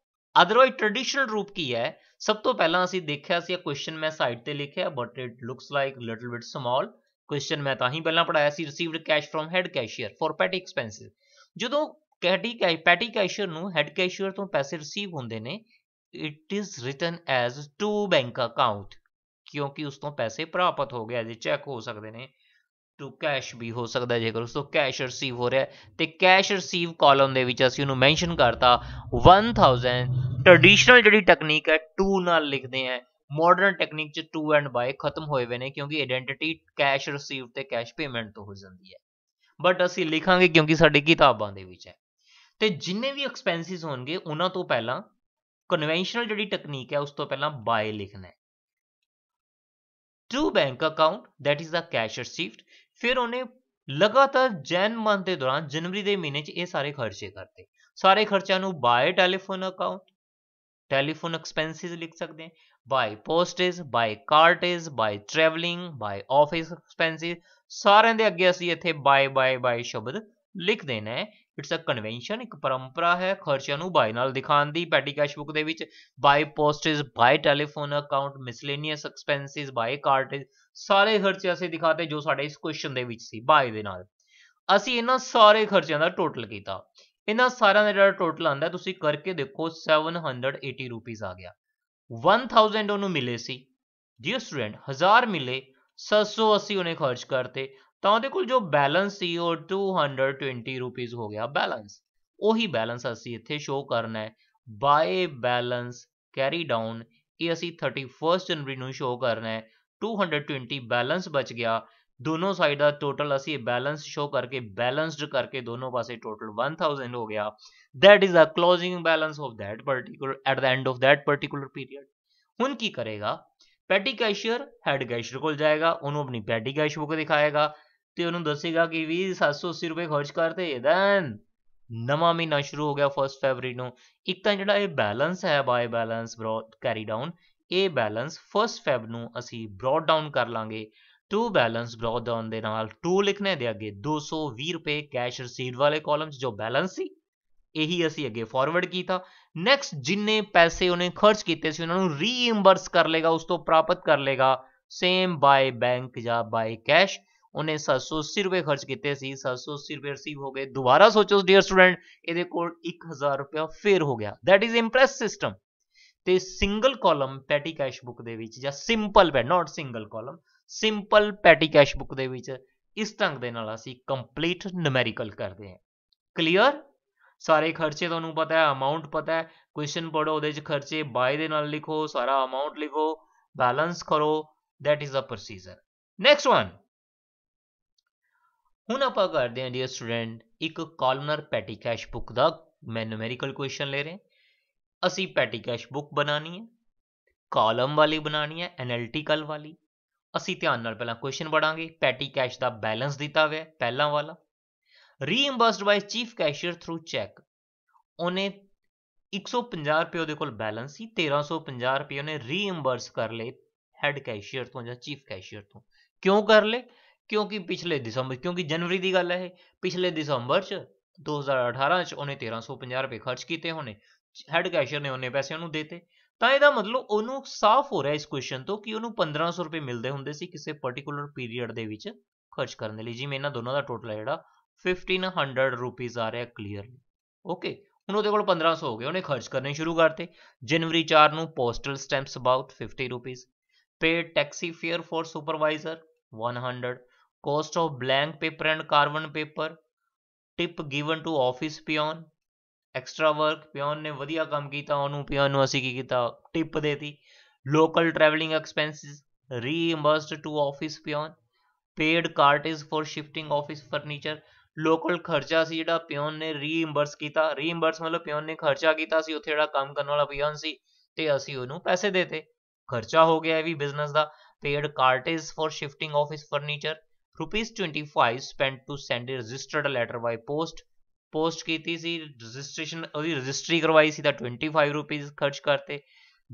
ਅਦਰਵਾਈਜ਼ ਟ੍ਰੈਡੀਸ਼ਨਲ ਰੂਪ ਕੀ ਹੈ ਸਭ ਤੋਂ ਪਹਿਲਾਂ ਅਸੀਂ ਦੇਖਿਆ ਸੀ ਇਹ ਕੁਐਸਚਨ ਮੈਂ ਸਾਈਡ ਤੇ ਲਿਖਿਆ but it looks like little bit small question ਮੈਂ ਤਾਂ ਹੀ ਪਹਿਲਾਂ ਪੜਾਇਆ ਸੀ received cash from head cashier for petty expenses ਜਦੋਂ ਕੈ ਪੈਟੀ ਕੈਸ਼ੀਅਰ ਨੂੰ ਹੈਡ ਕੈਸ਼ੀਅਰ ਤੋਂ ਪੈਸੇ ਰਿਸੀਵ ਹੁੰਦੇ ਨੇ it is written as to bank account ਕਿਉਂਕਿ ਉਸ ਤੋਂ ਪੈਸੇ ਪ੍ਰਾਪਤ ਹੋ ਗਏ ਐਜ਼ ਚੈੱਕ ਹੋ ਸਕਦੇ ਨੇ ਟੂ ਕੈਸ਼ ਵੀ ਹੋ ਸਕਦਾ ਜੇਕਰ ਉਸ ਤੋਂ ਕੈਸ਼ ਰਿਸੀਵ ਹੋ ਰਿਹਾ ਤੇ ਕੈਸ਼ ਰਿਸੀਵ ਕਾਲਮ ਦੇ ਵਿੱਚ ਅਸੀਂ ਉਹਨੂੰ ਮੈਂਸ਼ਨ ਕਰਤਾ 1000 ਟ੍ਰੈਡੀਸ਼ਨਲ ਜਿਹੜੀ ਟੈਕਨੀਕ ਹੈ 2 ਨਾਲ ਲਿਖਦੇ ਆ ਮਾਡਰਨ ਟੈਕਨੀਕ ਚ 2 ਐਂਡ ਬਾਏ ਖਤਮ ਹੋਏ ਹੋਏ ਨੇ ਕਿਉਂਕਿ ਆਇਡੈਂਟੀਟੀ ਕੈਸ਼ ਰਿਸੀਵ ਤੇ ਕੈਸ਼ ਪੇਮੈਂਟ ਤੋਂ ਹੋ ਜਾਂਦੀ ਹੈ ਬਟ ਅਸੀਂ ਲਿਖਾਂਗੇ ਕਿਉਂਕਿ ਸਾਡੀ ਕਿਤਾਬਾਂ ਦੇ ਵਿੱਚ ਹੈ ਤੇ ਜਿੰਨੇ ਵੀ ਐਕਸਪੈਂਸਿਸ ਹੋਣਗੇ ਉਹਨਾਂ ਤੋਂ ਪਹਿਲਾਂ ਕਨਵੈਨਸ਼ਨਲ ਜਿਹੜੀ ਟੈਕਨੀਕ ਹੈ ਉਸ ਤੋਂ ਪਹਿਲਾਂ ਬਾਏ ਲਿਖਣਾ ਹੈ to bank account that is a cash received ਫਿਰ ਉਹਨੇ ਲਗਾਤਾਰ ਜੈਨ ਮੰਥ ਦੇ ਦੌਰਾਨ ਜਨਵਰੀ ਦੇ ਮਹੀਨੇ 'ਚ ਇਹ ਸਾਰੇ ਖਰਚੇ ਕਰਤੇ ਸਾਰੇ ਖਰਚਿਆਂ ਨੂੰ by telephone account telephone expenses ਲਿਖ ਸਕਦੇ ਹਾਂ by postage by cartage by travelling by office expenses ਸਾਰਿਆਂ ਦੇ ਅੱਗੇ ਅਸੀਂ ਇੱਥੇ ਬਾਏ ਬਾਏ ਬਾਏ ਸ਼ਬਦ ਲਿਖ ਦੇਣਾ ਹੈ ਇਟਸ ਅ ਕਨਵੈਨਸ਼ਨ ਇੱਕ ਪਰੰਪਰਾ ਹੈ ਖਰਚਿਆਂ ਨੂੰ ਬਾਈ ਨਾਲ ਦਿਖਾਉਣ ਦੀ ਪੈਟੀ ਕੈਸ਼ ਬੁੱਕ ਦੇ ਵਿੱਚ by post is by telephone account miscellaneous expenses by cartage ਸਾਰੇ ਖਰਚੇ ਅਸੀਂ ਦਿਖਾਤੇ ਜੋ ਸਾਡੇ ਇਸ ਕੁਐਸਚਨ ਦੇ ਵਿੱਚ ਸੀ ਬਾਈ ਦੇ ਨਾਲ ਅਸੀਂ ਇਹਨਾਂ ਸਾਰੇ ਖਰਚਿਆਂ ਦਾ ਟੋਟਲ ਕੀਤਾ ਇਹਨਾਂ ਸਾਰਿਆਂ ਦਾ ਜਿਹੜਾ ਟੋਟਲ ਆਂਦਾ ਤੁਸੀਂ ਕਰਕੇ ਦੇਖੋ 780 ਰੁਪਏ ਆ ਗਿਆ 1000 ਉਹਨੂੰ ਮਿਲੇ ਸੀ ਡੀਅਰ ਸਟੂਡੈਂਟ 1000 ਮਿਲੇ 780 ਉਹਨੇ ਖਰਚ ਕਰਤੇ ਤਾਂ ਉਹਦੇ ਕੋਲ ਜੋ ਬੈਲੈਂਸ ਸੀ ਉਹ 220 ਰੁਪਏ ਹੋ ਗਿਆ ਬੈਲੈਂਸ ਉਹੀ ਬੈਲੈਂਸ ਅਸੀਂ ਇੱਥੇ ਸ਼ੋ ਕਰਨਾ ਹੈ ਬਾਏ ਬੈਲੈਂਸ ਕੈਰੀ ਡਾਊਨ ਇਹ ਅਸੀਂ 31 ਜਨਵਰੀ ਨੂੰ ਸ਼ੋ ਕਰਨਾ ਹੈ 220 ਬੈਲੈਂਸ ਬਚ ਗਿਆ ਦੋਨੋਂ ਸਾਈਡ ਦਾ ਟੋਟਲ ਅਸੀਂ ਬੈਲੈਂਸ ਸ਼ੋ ਕਰਕੇ ਬੈਲੈਂਸਡ ਕਰਕੇ ਦੋਨੋਂ ਪਾਸੇ ਟੋਟਲ 1000 ਹੋ ਗਿਆ that is a closing balance of that particular at the end of that particular period ਹੁਣ ਕੀ ਕਰੇਗਾ ਪੈਟੀ ਕੈਸ਼ੀਅਰ ਹੈਡ ਕੈਸ਼ੀਅਰ ਕੋਲ ਜਾਏਗਾ ਉਹਨੂੰ ਆਪਣੀ ਪੈਟੀ ਕੈਸ਼ ਬੁੱਕ ਦਿਖਾਏਗਾ ਤੇ ਉਹਨੂੰ ਦੱਸੇਗਾ ਕਿ ਵੀ 780 ਰੁਪਏ ਖਰਚ ਕਰਤੇ ਦੈਨ ਨਵਾਂ ਮਹੀਨਾ ਸ਼ੁਰੂ ਹੋ ਗਿਆ 1 ਫਰਵਰੀ ਨੂੰ ਇੱਕ ਤਾਂ ਜਿਹੜਾ ਇਹ ਬੈਲੈਂਸ ਹੈ by balance brought carry down ਇਹ ਬੈਲੈਂਸ 1 ਫੈਬ ਨੂੰ ਅਸੀਂ ਬ੍ਰੌਟ ਡਾਊਨ ਕਰ ਲਾਂਗੇ ਟੂ ਬੈਲੈਂਸ ਬ੍ਰੌਟ ਡਾਊਨ ਦੇ ਨਾਲ ਟੂ ਲਿਖਨੇ ਦੇ ਅੱਗੇ 220 ਰੁਪਏ ਕੈਸ਼ ਰਸੀਦ ਵਾਲੇ ਕਾਲਮ 'ਚ ਜੋ ਬੈਲੈਂਸ ਸੀ ਇਹੀ ਅਸੀਂ ਅੱਗੇ ਫਾਰਵਰਡ ਕੀਤਾ ਨੈਕਸਟ ਜਿੰਨੇ ਪੈਸੇ ਉਹਨੇ ਖਰਚ ਕੀਤੇ ਸੀ ਉਹਨਾਂ ਨੂੰ ਰੀਇੰਬਰਸ ਕਰ ਲੇਗਾ ਉਸ ਤੋਂ ਪ੍ਰਾਪਤ ਕਰ ਲੇਗਾ ਸੇਮ ਬਾਈ ਬੈਂਕ ਜਾਂ ਬਾਈ ਕੈਸ਼ ਉਹਨੇ 780 ਰੁਪਏ ਖਰਚ ਕੀਤੇ ਸੀ 780 ਰੁਪਏ ਰਸੀਵ ਹੋ ਗਏ ਦੁਬਾਰਾ ਸੋਚੋ ਡੀਅਰ ਸਟੂਡੈਂਟ ਇਹਦੇ ਕੋਲ 1000 ਰੁਪਏ ਫੇਰ ਹੋ ਗਿਆ ਥੈਟ ਇਜ਼ ਇੰਪ੍ਰੈਸ ਸਿਸਟਮ ਤੇ single column petty cash book ਦੇ ਵਿੱਚ ਜਾਂ simple but not single column simple petty cash book ਦੇ ਵਿੱਚ ਇਸ ਢੰਗ ਦੇ ਨਾਲ ਅਸੀਂ ਕੰਪਲੀਟ ਨੂਮੈਰੀਕਲ ਕਰਦੇ ਹਾਂ ਕਲੀਅਰ ਸਾਰੇ ਖਰਚੇ ਤੁਹਾਨੂੰ ਪਤਾ ਹੈ ਅਮਾਉਂਟ ਪਤਾ ਹੈ ਕੁਐਸਚਨ ਪੜੋ ਉਹਦੇ ਵਿੱਚ ਖਰਚੇ ਬਾਏ ਦੇ ਨਾਲ ਲਿਖੋ ਸਾਰਾ ਅਮਾਉਂਟ ਲਿਖੋ ਬੈਲੈਂਸ ਕਰੋ that is a procedure next one ਹੁਣ ਆਪਾਂ ਕਰਦੇ ਹਾਂ ਡੀਅਰ ਸਟੂਡੈਂਟ ਇੱਕ ਕਾਲਮਨਰ ਪੈਟੀ ਕੈਸ਼ ਬੁੱਕ ਦਾ ਮੈਂ ਨੂਮੈਰੀਕਲ ਕੁਐਸਚਨ ਲੈ ਰਿਹਾ ਅਸੀਂ ਪੈਟੀ ਕੈਸ਼ ਬੁੱਕ ਬਣਾਣੀ ਹੈ ਕਾਲਮ ਵਾਲੀ ਬਣਾਣੀ ਹੈ ਐਨਾਲਿਟੀਕਲ ਵਾਲੀ ਅਸੀਂ ਧਿਆਨ ਨਾਲ ਪਹਿਲਾਂ ਕੁਐਸਚਨ ਪੜਾਂਗੇ ਪੈਟੀ ਕੈਸ਼ ਦਾ ਬੈਲੈਂਸ ਦਿੱਤਾ ਹੋਇਆ ਪਹਿਲਾਂ ਵਾਲਾ reimbursed by chief cashier through cheque ਉਹਨੇ 150 ਰੁਪਏ ਉਹਦੇ ਕੋਲ ਬੈਲੈਂਸ ਸੀ 1350 ਰੁਪਏ ਉਹਨੇ ਰੀਇੰਬਰਸ ਕਰ ਲਏ ਹੈਡ ਕੈਸ਼ੀਅਰ ਤੋਂ ਜਾਂ ਚੀਫ ਕੈਸ਼ੀਅਰ ਤੋਂ ਕਿਉਂ ਕਰ ਲਏ ਕਿਉਂਕਿ ਪਿਛਲੇ ਦਸੰਬਰ ਕਿਉਂਕਿ ਜਨਵਰੀ ਦੀ ਗੱਲ ਹੈ ਇਹ ਪਿਛਲੇ ਦਸੰਬਰ ਚ 2018 ਚ ਉਹਨੇ 1350 ਰੁਪਏ ਖਰਚ ਕੀਤੇ ਹੋਣੇ ਹੈਡ ਕੈਸ਼ਰ ਨੇ ਉਹਨੇ ਪੈਸੇ ਉਹਨੂੰ ਦੇਤੇ ਤਾਂ ਇਹਦਾ ਮਤਲਬ ਉਹਨੂੰ ਸਾਫ਼ ਹੋ ਰਿਹਾ ਇਸ ਕੁਐਸਚਨ ਤੋਂ ਕਿ ਉਹਨੂੰ 1500 ਰੁਪਏ ਮਿਲਦੇ ਹੁੰਦੇ ਸੀ ਕਿਸੇ ਪਾਰਟਿਕੂਲਰ ਪੀਰੀਅਡ ਦੇ ਵਿੱਚ ਖਰਚ ਕਰਨ ਦੇ ਲਈ ਜਿਵੇਂ ਇਹਨਾਂ ਦੋਨਾਂ ਦਾ ਟੋਟਲ ਹੈ ਜਿਹੜਾ 1500 ਰੁਪਏ ਆ ਰਿਹਾ ਕਲੀਅਰਲੀ ਓਕੇ ਹੁਣ ਉਹਦੇ ਕੋਲ 1500 ਹੋ ਗਏ ਉਹਨੇ ਖਰਚ ਕਰਨੇ ਸ਼ੁਰੂ ਕਰਤੇ ਜਨਵਰੀ 4 ਨੂੰ ਪੋਸਟਲ ਸਟੈਂਪਸ ਅਬਾਊਟ 50 ਰੁਪਏ pay taxi fare for supervisor 100 cost of blank paper and carbon paper tip given to office peon extra work peon ਨੇ ਵਧੀਆ ਕੰਮ ਕੀਤਾ ਉਹਨੂੰ ਪਿਓਨ ਨੂੰ ਅਸੀਂ ਕੀ ਕੀਤਾ ਟਿਪ ਦੇਤੀ local travelling expenses reimbursed to office peon paid cartage for shifting office furniture local ਖਰਚਾ ਸੀ ਜਿਹੜਾ ਪਿਓਨ ਨੇ ਰੀਇੰਬਰਸ ਕੀਤਾ ਰੀਇੰਬਰਸ ਮਤਲਬ ਪਿਓਨ ਨੇ ਖਰਚਾ ਕੀਤਾ ਸੀ ਉੱਥੇ ਜਿਹੜਾ ਕੰਮ ਕਰਨ ਵਾਲਾ ਪਿਓਨ ਸੀ ਤੇ ਅਸੀਂ ਉਹਨੂੰ ਪੈਸੇ ਦੇਤੇ ਖਰਚਾ ਹੋ ਗਿਆ ਇਹ ਵੀ ਬਿਜ਼ਨਸ ਦਾ paid cartage for shifting office furniture rupees 25 spend to send a registered letter by post post ਕੀਤੀ ਸੀ ਰਜਿਸਟ੍ਰੇਸ਼ਨ ਉਹਦੀ ਰਜਿਸਟਰੀ ਕਰਵਾਈ ਸੀ ਤਾਂ 25 ਰੁਪੀਸ ਖਰਚ ਕਰਤੇ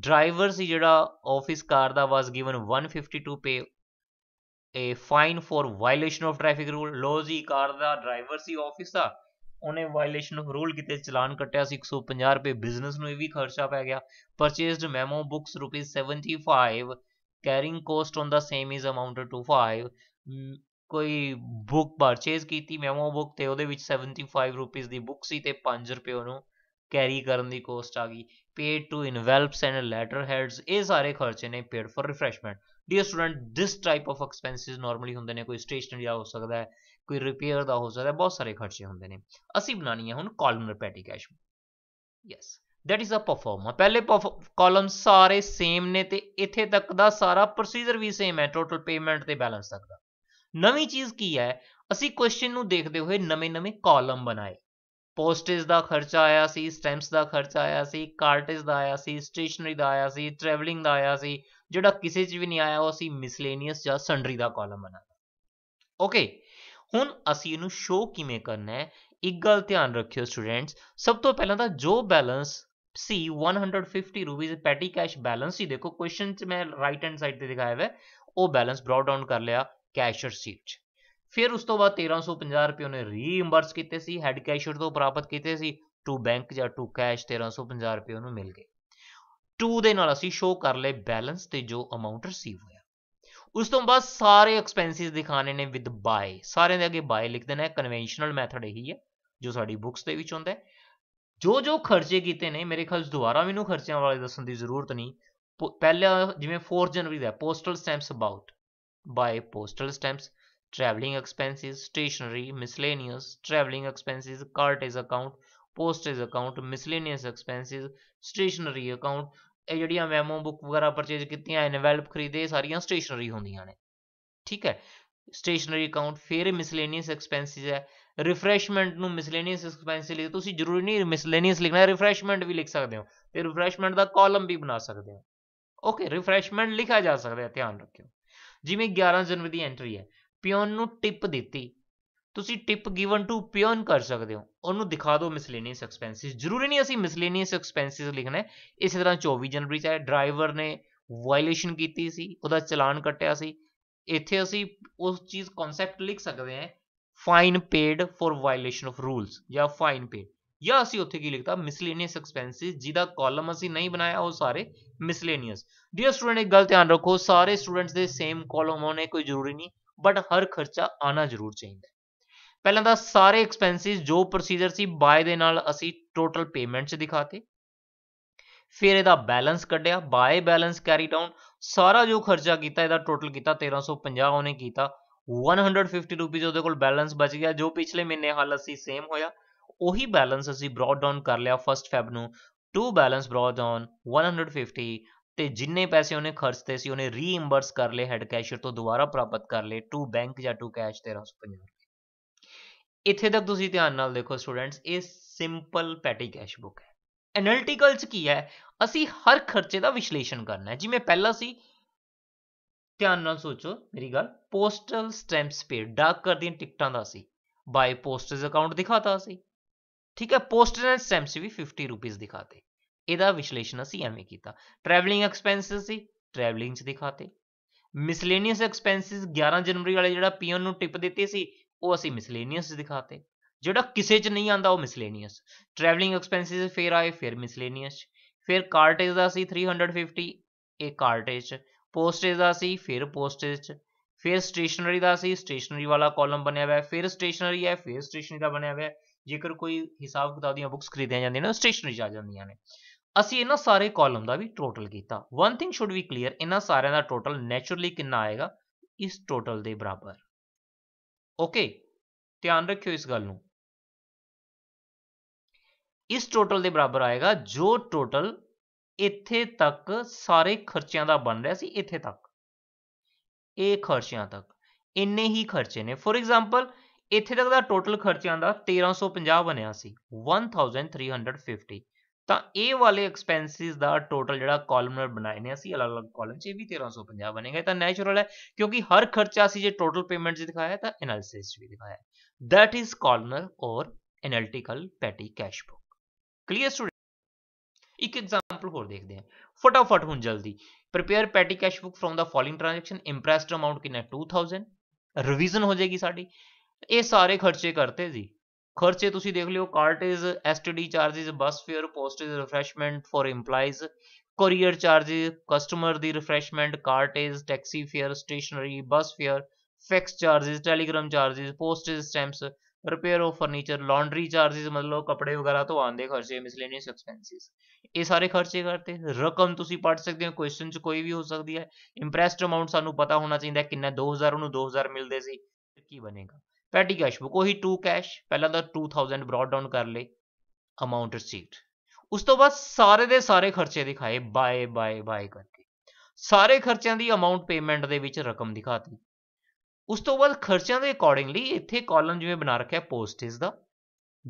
ਡਰਾਈਵਰ ਸੀ ਜਿਹੜਾ ਆਫਿਸ ਕਾਰ ਦਾ was given 152 pay a fine for violation of traffic rule ਲੋ ਜੀ ਕਾਰ ਦਾ ਡਰਾਈਵਰ ਸੀ ਆਫਿਸ ਦਾ ਉਹਨੇ ਵਾਇਲੇਸ਼ਨ ਆਫ ਰੂਲ ਕੀਤੇ ਚਲਾਨ ਕੱਟਿਆ ਸੀ 150 ਰੁਪਏ ਬਿਜ਼ਨਸ ਨੂੰ ਇਹ ਵੀ ਖਰਚਾ ਪੈ ਗਿਆ ਪਰਚੇਸਡ ਮੈਮੋ ਬੁక్స్ ਰੁਪਏ 75 carrying cost on the same is amounted to 5 ਕੋਈ ਬੁੱਕ ਪਰਚੇਸ ਕੀਤੀ ਮੈਮੋ ਬੁੱਕ ਤੇ ਉਹਦੇ ਵਿੱਚ 75 ਰੁਪਏ ਦੀ ਬੁੱਕ ਸੀ ਤੇ 5 ਰੁਪਏ ਉਹਨੂੰ ਕੈਰੀ ਕਰਨ ਦੀ ਕੋਸਟ ਆ ਗਈ paid to envelopes and letter heads ਇਹ ਸਾਰੇ ਖਰਚੇ ਨੇ paid for refreshment dear student this type of expenses normally ਹੁੰਦੇ ਨੇ ਕੋਈ ਸਟੇਸ਼ਨਰੀ ਦਾ ਹੋ ਸਕਦਾ ਹੈ ਕੋਈ ਰਿਪੇਅਰ ਦਾ ਹੋ ਸਕਦਾ ਹੈ ਬਹੁਤ ਸਾਰੇ ਖਰਚੇ ਹੁੰਦੇ ਨੇ ਅਸੀਂ ਬਣਾਣੀ ਹੈ ਹੁਣ columnar petty cash yes that is a proforma ਪਹਿਲੇ ਕਾਲਮ ਸਾਰੇ ਸੇਮ ਨੇ ਤੇ ਇੱਥੇ ਤੱਕ ਦਾ ਸਾਰਾ ਪ੍ਰੋਸੀਜਰ ਵੀ ਸੇਮ ਹੈ ਟੋਟਲ ਪੇਮੈਂਟ ਤੇ ਬੈਲੈਂਸ ਤੱਕ ਦਾ ਨਵੀਂ ਚੀਜ਼ ਕੀ ਹੈ ਅਸੀਂ ਕੁਐਸਚਨ ਨੂੰ ਦੇਖਦੇ ਹੋਏ ਨਵੇਂ-ਨਵੇਂ ਕਾਲਮ ਬਣਾਏ ਪੋਸਟੇਜ ਦਾ ਖਰਚਾ ਆਇਆ ਸੀ ਸਟੈਂਪਸ ਦਾ ਖਰਚਾ ਆਇਆ ਸੀ ਕਾਰਟੇਜ ਦਾ ਆਇਆ ਸੀ ਸਟੇਸ਼ਨਰੀ ਦਾ ਆਇਆ ਸੀ ਟਰੈਵਲਿੰਗ ਦਾ ਆਇਆ ਸੀ ਜਿਹੜਾ ਕਿਸੇ 'ਚ ਵੀ ਨਹੀਂ ਆਇਆ ਉਹ ਅਸੀਂ ਮਿਸਲੇਨੀਅਸ ਜਾਂ ਸੰਡਰੀ ਦਾ ਕਾਲਮ ਬਣਾਇਆ ਓਕੇ ਹੁਣ ਅਸੀਂ ਇਹਨੂੰ ਸ਼ੋ ਕਿਵੇਂ ਕਰਨਾ ਹੈ ਇੱਕ ਗੱਲ ਧਿਆਨ ਰੱਖਿਓ ਸਟੂਡੈਂਟਸ ਸਭ ਤੋਂ ਪਹਿਲਾਂ ਤਾਂ ਜੋ ਬੈਲੈਂਸ ਸੀ 150 ਰੁਪਏ ਪੈਟੀ ਕੈਸ਼ ਬੈਲੈਂਸ ਹੀ ਦੇਖੋ ਕੁਐਸਚਨ 'ਚ ਮੈਂ ਰਾਈਟ ਹੈਂਡ ਸਾਈਡ ਤੇ ਦਿਖਾਇਆ ਹੋਇਆ ਉਹ ਬੈਲੈਂਸ ਬ੍ਰੌਟ ਡਾਊਨ ਕਰ ਲਿਆ ਕੈਸ਼ ਸੀਟ ਫਿਰ ਉਸ ਤੋਂ ਬਾਅਦ 1350 ਰੁਪਏ ਉਹਨੇ ਰੀਇੰਬਰਸ ਕੀਤੇ ਸੀ ਹੈਡ ਕੈਸ਼ਰ ਤੋਂ ਪ੍ਰਾਪਤ ਕੀਤੇ ਸੀ ਟੂ ਬੈਂਕ ਜਾਂ ਟੂ ਕੈਸ਼ 1350 ਰੁਪਏ ਉਹਨੂੰ ਮਿਲ ਗਏ ਟੂ ਦੇ ਨਾਲ ਅਸੀਂ ਸ਼ੋ ਕਰ ਲਏ ਬੈਲੈਂਸ ਤੇ ਜੋ ਅਮਾਉਂਟ ਰਿਸੀਵ ਹੋਇਆ ਉਸ ਤੋਂ ਬਾਅਦ ਸਾਰੇ ਐਕਸਪੈਂਸਿਸ ਦਿਖਾਣੇ ਨੇ ਵਿਦ ਬਾਏ ਸਾਰਿਆਂ ਦੇ ਅੱਗੇ ਬਾਏ ਲਿਖ ਦੇਣਾ ਹੈ ਕਨਵੈਨਸ਼ਨਲ ਮੈਥਡ ਇਹੀ ਹੈ ਜੋ ਸਾਡੀ ਬੁక్స్ ਦੇ ਵਿੱਚ ਹੁੰਦਾ ਹੈ ਜੋ ਜੋ ਖਰਚੇ ਕੀਤੇ ਨੇ ਮੇਰੇ ਖਿਆਲ ਦੁਬਾਰਾ ਮੈਨੂੰ ਖਰਚਿਆਂ ਵਾਲੇ ਦੱਸਣ ਦੀ ਜ਼ਰੂਰਤ ਨਹੀਂ ਪਹਿਲਾ ਜਿਵੇਂ 4 ਜਨਵਰੀ ਦਾ postal stamps about by postal stamps, traveling expenses, stationery, miscellaneous, traveling expenses, cartage account, postage account, miscellaneous expenses, stationery account ਇਹ ਜਿਹੜੀਆਂ ਮੈਮੋ ਬੁੱਕ ਵਗੈਰਾ ਪਰਚੇਜ ਕੀਤੀਆਂ ਐਨਵੈਲਪ ਖਰੀਦੇ ਸਾਰੀਆਂ ਸਟੇਸ਼ਨਰੀ ਹੁੰਦੀਆਂ ਨੇ ਠੀਕ ਹੈ ਸਟੇਸ਼ਨਰੀ ਅਕਾਊਂਟ ਫਿਰ ਮਿਸਲੇਨੀਅਸ ਐਕਸਪੈਂਸਿਸ ਹੈ ਰਿਫਰੈਸ਼ਮੈਂਟ ਨੂੰ ਮਿਸਲੇਨੀਅਸ ਐਕਸਪੈਂਸ ਲਈ ਤੁਸੀਂ ਜ਼ਰੂਰੀ ਨਹੀਂ ਮਿਸਲੇਨੀਅਸ ਲਿਖਣਾ ਰਿਫਰੈਸ਼ਮੈਂਟ ਵੀ ਲਿਖ ਸਕਦੇ ਹੋ ਤੇ ਰਿਫਰੈਸ਼ਮੈਂਟ ਦਾ ਕਾਲਮ ਵੀ ਬਣਾ ਸਕਦੇ ਹੋ ਓਕੇ ਰਿਫਰੈਸ਼ਮੈਂਟ ਲਿਖਿਆ ਜਾ ਸਕਦਾ ਹੈ ਧਿਆਨ ਰੱਖਿਓ ਜਿਵੇਂ 11 ਜਨਵਰੀ ਦੀ ਐਂਟਰੀ ਹੈ ਪਿਓਨ ਨੂੰ ਟਿਪ ਦਿੱਤੀ ਤੁਸੀਂ ਟਿਪ ਗਿਵਨ ਟੂ ਪਿਓਨ ਕਰ ਸਕਦੇ ਹੋ ਉਹਨੂੰ ਦਿਖਾ ਦਿਓ ਮਿਸਲੇਨੀਅਸ ਐਕਸਪੈਂਸਿਸ ਜ਼ਰੂਰੀ ਨਹੀਂ ਅਸੀਂ ਮਿਸਲੇਨੀਅਸ ਐਕਸਪੈਂਸਿਸ ਲਿਖਣਾ ਹੈ ਇਸੇ ਤਰ੍ਹਾਂ 24 ਜਨਵਰੀ ਚ ਹੈ ਡਰਾਈਵਰ ਨੇ ਵਾਇਲੇਸ਼ਨ ਕੀਤੀ ਸੀ ਉਹਦਾ ਚਲਾਨ ਕੱਟਿਆ ਸੀ ਇੱਥੇ ਅਸੀਂ ਉਸ ਚੀਜ਼ ਕਨਸੈਪਟ ਲਿਖ ਸਕਦੇ ਹਾਂ fine paid for violation of rules ਜਾਂ ਫਾਈਨ ਪੇਡ ਜਾਂ ਅਸੀਂ ਉੱਥੇ ਕੀ ਲਿਖਤਾ ਮਿਸਲੇਨੀਅਸ ਐਕਸਪੈਂਸਿਸ ਜਿਹਦਾ ਕਾਲਮ ਅਸੀਂ ਨਹੀਂ ਬਣਾਇਆ ਉਹ ਸਾਰੇ ਮਿਸਲੇਨੀਅਸ ਡੀਅਰ ਸਟੂਡੈਂਟ ਇੱਕ ਗੱਲ ਧਿਆਨ ਰੱਖੋ ਸਾਰੇ ਸਟੂਡੈਂਟਸ ਦੇ ਸੇਮ ਕਾਲਮ ਹੋਣੇ ਕੋਈ ਜ਼ਰੂਰੀ ਨਹੀਂ ਬਟ ਹਰ ਖਰਚਾ ਆਣਾ ਜ਼ਰੂਰ ਚਾਹੀਦਾ ਪਹਿਲਾਂ ਤਾਂ ਸਾਰੇ ਐਕਸਪੈਂਸਿਸ ਜੋ ਪ੍ਰੋਸੀਜਰ ਸੀ ਬਾਏ ਦੇ ਨਾਲ ਅਸੀਂ ਟੋਟਲ ਪੇਮੈਂਟ ਚ ਦਿਖਾਤੇ ਫਿਰ ਇਹਦਾ ਬੈਲੈਂਸ ਕੱਢਿਆ ਬਾਏ ਬੈਲੈਂਸ ਕੈਰੀ ਡਾਊਨ ਸਾਰਾ ਜੋ ਖਰਚਾ ਕੀਤਾ ਇਹਦਾ ਟੋਟਲ ਕੀਤਾ 1350 ਉਹਨੇ ਕੀਤਾ 150 ਰੁਪਏ ਉਹਦੇ ਕੋਲ ਬੈਲੈਂਸ ਬਚ ਗਿਆ ਜੋ ਪਿਛਲੇ ਮਹੀਨੇ ਹਾਲ ਅਸੀਂ ਸੇਮ ਹੋਇਆ ਉਹੀ ਬੈਲੈਂਸ ਅਸੀਂ ਬ੍ਰੌਡ ਡਾਊਨ ਕਰ ਲਿਆ 1 ਫੈਬ ਨੂੰ ਟੂ ਬੈਲੈਂਸ ਬ੍ਰੌਡ ਡਾਊਨ 150 ਤੇ ਜਿੰਨੇ ਪੈਸੇ ਉਹਨੇ ਖਰਚਤੇ ਸੀ ਉਹਨੇ ਰੀਇੰਬਰਸ ਕਰ ਲਏ ਹੈਡ ਕੈਸ਼ਰ ਤੋਂ ਦੁਬਾਰਾ ਪ੍ਰਾਪਤ ਕਰ ਲਏ ਟੂ ਬੈਂਕ ਜਾਂ ਟੂ ਕੈਸ਼ 1350 ਇੱਥੇ ਤੱਕ ਤੁਸੀਂ ਧਿਆਨ ਨਾਲ ਦੇਖੋ ਸਟੂਡੈਂਟਸ ਇਹ ਸਿੰਪਲ ਪੈਟੀ ਕੈਸ਼ ਬੁੱਕ ਹੈ ਐਨਾਲਿਟੀਕਲ ਚ ਕੀ ਹੈ ਅਸੀਂ ਹਰ ਖਰਚੇ ਦਾ ਵਿਸ਼ਲੇਸ਼ਣ ਕਰਨਾ ਹੈ ਜਿਵੇਂ ਪਹਿਲਾਂ ਸੀ ਧਿਆਨ ਨਾਲ ਸੋਚੋ ਮੇਰੀ ਗੱਲ ਪੋਸਟਲ ਸਟੈਂਪਸ ਪੇ ਡਾਕ ਕਰ ਦੀਆਂ ਟਿਕਟਾਂ ਦਾ ਸੀ ਬਾਈ ਪੋਸਟਸ ਅਕਾਊਂਟ ਦਿਖਾਤਾ ਸੀ ਠੀਕ ਹੈ ਪੋਸਟਰ ਐਂਡ ਸਟੈਂਪਸ ਵੀ 50 ਰੁਪਏ ਦਿਖਾਤੇ ਇਹਦਾ ਵਿਸ਼ਲੇਸ਼ਣ ਅਸੀਂ ਐਵੇਂ ਕੀਤਾ ਟਰੈਵਲਿੰਗ ਐਕਸਪੈਂਸਸ ਸੀ ਟਰੈਵਲਿੰਗ 'ਚ ਦਿਖਾਤੇ ਮਿਸਲੇਨੀਅਸ ਐਕਸਪੈਂਸਸ 11 ਜਨਵਰੀ ਵਾਲੇ ਜਿਹੜਾ ਪੀਓਨ ਨੂੰ ਟਿਪ ਦਿੱਤੀ ਸੀ ਉਹ ਅਸੀਂ ਮਿਸਲੇਨੀਅਸ ਦਿਖਾਤੇ ਜਿਹੜਾ ਕਿਸੇ 'ਚ ਨਹੀਂ ਆਂਦਾ ਉਹ ਮਿਸਲੇਨੀਅਸ ਟਰੈਵਲਿੰਗ ਐਕਸਪੈਂਸਸ ਫੇਰ ਆਏ ਫੇਰ ਮਿਸਲੇਨੀਅਸ ਫੇਰ ਕਾਰਟੇਜ ਦਾ ਸੀ 350 ਇਹ ਕਾਰਟੇਜ ਪੋਸਟੇਜ ਦਾ ਸੀ ਫੇਰ ਪੋਸਟੇਜ ਚ ਫੇਰ ਸਟੇਸ਼ਨਰੀ ਦਾ ਸੀ ਸਟੇਸ਼ਨਰੀ ਵਾਲਾ ਕਾਲਮ ਬਣਿਆ ਹੋਇਆ ਫੇਰ ਸਟੇਸ਼ਨਰੀ ਹੈ ਫੇਰ ਸਟੇਸ਼ਨਰੀ ਦਾ ਬਣਿਆ ਹੋਇਆ ਜੇਕਰ ਕੋਈ ਹਿਸਾਬ ਕਿਤਾਬ ਦੀਆਂ ਬੁੱਕਸ ਖਰੀਦੀਆਂ ਜਾਂਦੀਆਂ ਨੇ ਉਹ ਸਟੇਸ਼ਨਰੀ 'ਚ ਆ ਜਾਂਦੀਆਂ ਨੇ ਅਸੀਂ ਇਹਨਾਂ ਸਾਰੇ ਕਾਲਮ ਦਾ ਵੀ ਟੋਟਲ ਕੀਤਾ one thing should be clear ਇਹਨਾਂ ਸਾਰਿਆਂ ਦਾ ਟੋਟਲ ਨੇਚਰਲੀ ਕਿੰਨਾ ਆਏਗਾ ਇਸ ਟੋਟਲ ਦੇ ਬਰਾਬਰ ਓਕੇ ਧਿਆਨ ਰੱਖਿਓ ਇਸ ਗੱਲ ਨੂੰ ਇਸ ਟੋਟਲ ਦੇ ਬਰਾਬਰ ਆਏਗਾ ਜੋ ਟੋਟਲ ਇੱਥੇ ਤੱਕ ਸਾਰੇ ਖਰਚਿਆਂ ਦਾ ਬਣ ਰਿਹਾ ਸੀ ਇੱਥੇ ਤੱਕ ਇਹ ਖਰਚਿਆਂ ਤੱਕ ਇੰਨੇ ਹੀ ਖਰਚੇ ਨੇ ਫੋਰ ਐਗਜ਼ਾਮਪਲ ਇੱਥੇ ਤੱਕ ਦਾ ਟੋਟਲ ਖਰਚਿਆਂ ਦਾ 1350 ਬਣਿਆ ਸੀ 1350 ਤਾਂ ਇਹ ਵਾਲੇ ਐਕਸਪੈਂਸਿਸ ਦਾ ਟੋਟਲ ਜਿਹੜਾ ਕਾਲਮਨਰ ਬਣਾਏ ਨੇ ਅਸੀਂ ਅਲੱਗ-ਅਲੱਗ ਕਾਲਮ 'ਚ ਇਹ ਵੀ 1350 ਬਣੇਗਾ ਤਾਂ ਨੈਚੁਰਲ ਹੈ ਕਿਉਂਕਿ ਹਰ ਖਰਚਾ ਅਸੀਂ ਜੇ ਟੋਟਲ ਪੇਮੈਂਟ 'ਚ ਦਿਖਾਇਆ ਤਾਂ ਐਨਾਲਿਸਿਸ ਵੀ ਦਿਖਾਇਆ that is columnar or analytical petty cash book clear student ਇੱਕ ਐਗਜ਼ਾਮਪਲ ਹੋਰ ਦੇਖਦੇ ਹਾਂ ਫਟਾਫਟ ਹੁਣ ਜਲਦੀ prepare petty cash book from the following transaction imprest amount ਕਿੰਨਾ 2000 ਰਿਵੀਜ਼ਨ ਹੋ ਜਾਏਗੀ ਸਾਡੀ ਇਹ ਸਾਰੇ ਖਰਚੇ ਕਰਤੇ ਜੀ ਖਰਚੇ ਤੁਸੀਂ ਦੇਖ ਲਿਓ cartage STD charges bus fare postage refreshment for EMPLOYEES courier charges customer ਦੀ refreshment cartage taxi fare stationery bus fare fix charges telegram charges postage stamps repair of furniture laundry charges ਮਤਲਬ ਕਪੜੇ ਵਗੈਰਾ ਤੋਂ ਦੇ ਖਰਚੇ ਮਿਸਲੇਨੀਅਸ ਐਕਸਪੈਂਸਸ ਇਹ ਸਾਰੇ ਖਰਚੇ ਕਰਤੇ ਰਕਮ ਤੁਸੀਂ ਪੜ ਸਕਦੇ ਹੋ ਕੁਐਸਚਨ ਚ ਕੋਈ ਵੀ ਹੋ ਸਕਦੀ ਹੈ ਇੰਪ੍ਰੈਸਡ ਅਮਾਉਂਟ ਸਾਨੂੰ ਪਤਾ ਹੋਣਾ ਚਾਹੀਦਾ ਕਿੰਨਾ 2000 ਨੂੰ 2000 ਮਿਲਦੇ ਸੀ ਕੀ ਬਣੇਗਾ ਪੈਟੀ ਕੈਸ਼ ਬੁੱਕ ਉਹੀ 2 ਕੈਸ਼ ਪਹਿਲਾਂ ਤਾਂ 2000 ਬ੍ਰੌਡ ਡਾਊਨ ਕਰ ਲੇ ਅਮਾਉਂਟ ਰਿਸੀਟ ਉਸ ਤੋਂ ਬਾਅਦ ਸਾਰੇ ਦੇ ਸਾਰੇ ਖਰਚੇ ਦਿਖਾਏ ਬਾਏ ਬਾਏ ਬਾਏ ਕਰਕੇ ਸਾਰੇ ਖਰਚਿਆਂ ਦੀ ਅਮਾਉਂਟ ਪੇਮੈਂਟ ਦੇ ਵਿੱਚ ਰਕਮ ਦਿਖਾਤੀ ਉਸ ਤੋਂ ਬਾਅਦ ਖਰਚਿਆਂ ਦੇ ਅਕੋਰਡਿੰਗਲੀ ਇੱਥੇ ਕਾਲਮ ਜਿਵੇਂ ਬਣਾ ਰੱਖਿਆ ਪੋਸਟੇਜ ਦਾ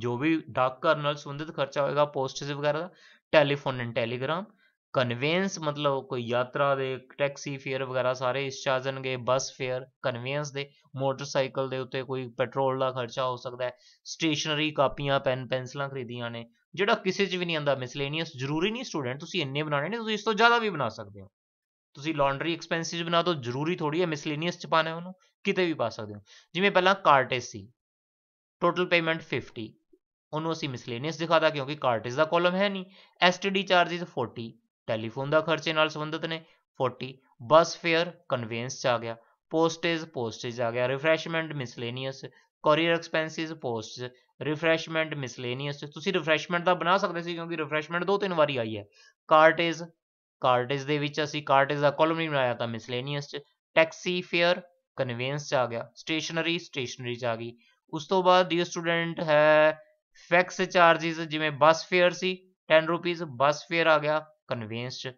ਜੋ ਵੀ ਡਾਕ ਘਰ ਨਾਲ ਸੰਬੰਧਿਤ ਖਰਚਾ ਹੋਏਗਾ ਪੋਸਟੇਜ ਵਗੈਰਾ ਦਾ ਟੈਲੀਫੋਨ ਐਂਡ ਟੈਲੀਗ੍ਰਾਮ ਕਨਵੇਂਸ ਮਤਲਬ ਕੋਈ ਯਾਤਰਾ ਦੇ ਟੈਕਸੀ ਫੇਅਰ ਵਗੈਰਾ ਸਾਰੇ ਇਸ 'ਚ ਆ ਜਾਣਗੇ ਬੱਸ ਫੇਅਰ ਕਨਵੇਂਸ ਦੇ ਮੋਟਰਸਾਈਕਲ ਦੇ ਉੱਤੇ ਕੋਈ ਪੈਟਰੋਲ ਦਾ ਖਰਚਾ ਹੋ ਸਕਦਾ ਹੈ ਸਟੇਸ਼ਨਰੀ ਕਾਪੀਆਂ ਪੈਨ ਪੈਨਸਲਾਂ ਖਰੀਦੀਆਂ ਨੇ ਜਿਹੜਾ ਕਿਸੇ 'ਚ ਵੀ ਨਹੀਂ ਆਂਦਾ ਮਿਸਲੇਨੀਅਸ ਜ਼ਰੂਰੀ ਨਹੀਂ ਸਟੂਡੈਂਟ ਤੁਸੀਂ ਇੰਨੇ ਬਣਾਣੇ ਨੇ ਤੁਸੀਂ ਇਸ ਤੋਂ ਜ਼ਿਆਦਾ ਵੀ ਬਣਾ ਸਕਦੇ ਹੋ ਤੁਸੀਂ ਲਾਂਡਰੀ ਐਕਸਪੈਂਸਿਸ ਬਣਾ ਦਿਓ ਜ਼ਰੂਰੀ ਥੋੜੀ ਹੈ ਮਿਸਲੇਨੀਅਸ 'ਚ ਪਾਣਾ ਉਹਨੂੰ ਕਿਤੇ ਵੀ ਪਾ ਸਕਦੇ ਹੋ ਜਿਵੇਂ ਪਹਿਲਾਂ ਕਾਰਟੇਜ ਸੀ ਟੋਟਲ ਪੇਮੈਂਟ 50 ਉਹਨੂੰ ਅਸੀਂ ਮਿਸਲੇਨੀਅਸ ਦਿਖਾਦਾ ਕਿਉਂਕਿ ਕਾਰਟੇਜ ਦਾ ਕਾਲਮ ਹੈ ਨਹੀਂ ਐਸਟੀਡੀ ਚਾਰजेस ਟੈਲੀਫੋਨ ਦਾ ਖਰਚੇ ਨਾਲ ਸੰਬੰਧਿਤ ਨੇ 40 ਬੱਸ ਫੇਅਰ ਕਨਵੇਂਸ ਚ ਆ ਗਿਆ ਪੋਸਟੇਜ ਪੋਸਟੇਜ ਆ ਗਿਆ refreshment miscellaneous courier expenses post refreshment miscellaneous ਤੁਸੀਂ ਰਿਫਰੈਸ਼ਮੈਂਟ ਦਾ ਬਣਾ ਸਕਦੇ ਸੀ ਕਿਉਂਕਿ ਰਿਫਰੈਸ਼ਮੈਂਟ ਦੋ ਤਿੰਨ ਵਾਰੀ ਆਈ ਹੈ ਕਾਰਟੇਜ ਕਾਰਟੇਜ ਦੇ ਵਿੱਚ ਅਸੀਂ ਕਾਰਟੇਜ ਦਾ ਕਾਲਮ ਨਹੀਂ ਬਣਾਇਆ ਤਾਂ ਮਿਸਲੇਨੀਅਸ ਚ ਟੈਕਸੀ ਫੇਅਰ ਕਨਵੇਂਸ ਚ ਆ ਗਿਆ ਸਟੇਸ਼ਨਰੀ ਸਟੇਸ਼ਨਰੀ ਚ ਆ ਗਈ ਉਸ ਤੋਂ ਬਾਅਦ ਡੀਅਰ ਸਟੂਡੈਂਟ ਹੈ ਫੈਕਸ ਚਾਰजेस ਜਿਵੇਂ ਬੱਸ ਫੇਅਰ ਸੀ 10 ਰੁਪਏ ਬੱਸ ਫੇਅਰ ਆ ਗਿਆ ਕਨਵੈਂਸਡ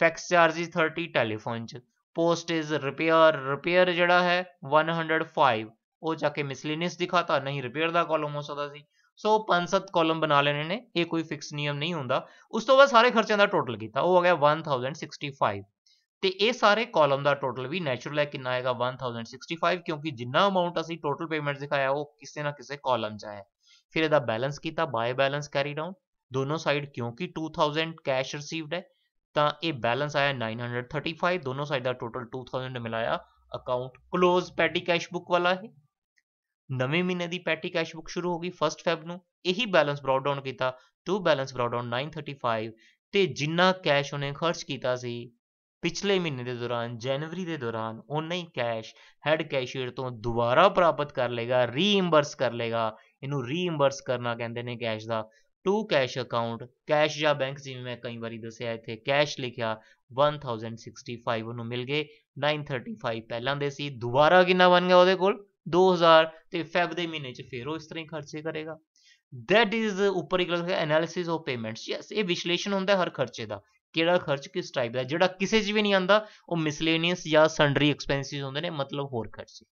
ਫੈਕਸ ਚਾਰਜ 30 ਟੈਲੀਫੋਨ 'ਚ ਪੋਸਟ ਇਜ਼ ਰਿਪੇਅਰ ਰਿਪੇਅਰ ਜਿਹੜਾ ਹੈ 105 ਉਹ ਜਾ ਕੇ ਮਿਸਲੀਨਸ ਦਿਖਾਤਾ ਨਹੀਂ ਰਿਪੇਅਰ ਦਾ ਕਾਲਮ ਹੋ ਸਕਦਾ ਸੀ ਸੋ ਪੰਜ ਸੱਤ ਕਾਲਮ ਬਣਾ ਲੈਣੇ ਨੇ ਇਹ ਕੋਈ ਫਿਕਸ ਨਿਯਮ ਨਹੀਂ ਹੁੰਦਾ ਉਸ ਤੋਂ ਬਾਅਦ ਸਾਰੇ ਖਰਚਿਆਂ ਦਾ ਟੋਟਲ ਕੀਤਾ ਉਹ ਆ ਗਿਆ 1065 ਤੇ ਇਹ ਸਾਰੇ ਕਾਲਮ ਦਾ ਟੋਟਲ ਵੀ ਨੇਚਰਲ ਹੈ ਕਿੰਨਾ ਆਏਗਾ 1065 ਕਿਉਂਕਿ ਜਿੰਨਾ ਅਮਾਉਂਟ ਅਸੀਂ ਟੋਟਲ ਪੇਮੈਂਟ ਦਿਖਾਇਆ ਉਹ ਕਿਸੇ ਨਾ ਕਿਸੇ ਕਾਲਮ 'ਚ ਆਇਆ ਫਿਰ ਇਹਦਾ ਬੈਲੈਂਸ ਕੀਤਾ ਬਾਏ ਬੈਲੈਂਸ ਕੈਰੀ ਡਾਊਨ ਦੋਨੋਂ ਸਾਈਡ ਕਿਉਂਕਿ 2000 ਕੈਸ਼ ਰਿਸੀਵਡ ਹੈ ਤਾਂ ਇਹ ਬੈਲੈਂਸ ਆਇਆ 935 ਦੋਨੋਂ ਸਾਈਡ ਦਾ ਟੋਟਲ 2000 ਮਿਲਾਇਆ account close petty cash book ਵਾਲਾ ਹੈ ਨਵੇਂ ਮਹੀਨੇ ਦੀ ਪੈਟੀ ਕੈਸ਼ ਬੁੱਕ ਸ਼ੁਰੂ ਹੋ ਗਈ 1 ਫੈਬ ਨੂੰ ਇਹੀ ਬੈਲੈਂਸ ਬ੍ਰਾਟ ਡਾਊਨ ਕੀਤਾ ਟੂ ਬੈਲੈਂਸ ਬ੍ਰਾਟ ਡਾਊਨ 935 ਤੇ ਜਿੰਨਾ ਕੈਸ਼ ਉਹਨੇ ਖਰਚ ਕੀਤਾ ਸੀ ਪਿਛਲੇ ਮਹੀਨੇ ਦੇ ਦੌਰਾਨ ਜਨਵਰੀ ਦੇ ਦੌਰਾਨ ਉਹਨਾਂ ਹੀ ਕੈਸ਼ ਹੈਡ ਕੈਸ਼ੀਅਰ ਤੋਂ ਦੁਬਾਰਾ ਪ੍ਰਾਪਤ ਕਰ ਲੇਗਾ ਰੀਇੰਬਰਸ ਕਰ ਲੇਗਾ ਇਹਨੂੰ ਰੀਇੰਬਰਸ ਕਰਨਾ ਕਹਿੰਦੇ ਨੇ ਕੈਸ਼ ਦਾ ਟੂ ਕੈਸ਼ ਅਕਾਊਂਟ ਕੈਸ਼ ਜਾਂ ਬੈਂਕ ਜਿਵੇਂ ਮੈਂ ਕਈ ਵਾਰੀ ਦੱਸਿਆ ਇੱਥੇ ਕੈਸ਼ ਲਿਖਿਆ 1065 ਉਹਨੂੰ ਮਿਲ ਗਏ 935 ਪਹਿਲਾਂ ਦੇ ਸੀ ਦੁਬਾਰਾ ਕਿੰਨਾ ਬਣ ਗਿਆ ਉਹਦੇ ਕੋਲ 2000 ਤੇ ਫੈਬ ਦੇ ਮਹੀਨੇ ਚ ਫਿਰ ਉਹ ਇਸ ਤਰ੍ਹਾਂ ਹੀ ਖਰਚੇ ਕਰੇਗਾ ਥੈਟ ਇਜ਼ ਉੱਪਰ ਇੱਕ ਲਿਖਿਆ ਐਨਾਲਿਸਿਸ ਆਫ ਪੇਮੈਂਟਸ ਯੈਸ ਇਹ ਵਿਸ਼ਲੇਸ਼ਣ ਹੁੰਦਾ ਹਰ ਖਰਚੇ ਦਾ ਕਿਹੜਾ ਖਰਚ ਕਿਸ ਟਾਈਪ ਦਾ ਜਿਹੜਾ ਕਿਸੇ 'ਚ ਵੀ ਨਹੀਂ ਆਂਦਾ ਉਹ ਮਿਸਲੇਨੀਅਸ ਜਾਂ ਸੰਡਰੀ ਐਕਸਪੈਂਸਿਸ ਹੁੰਦੇ ਨੇ ਮਤਲਬ ਹੋਰ ਖਰਚੇ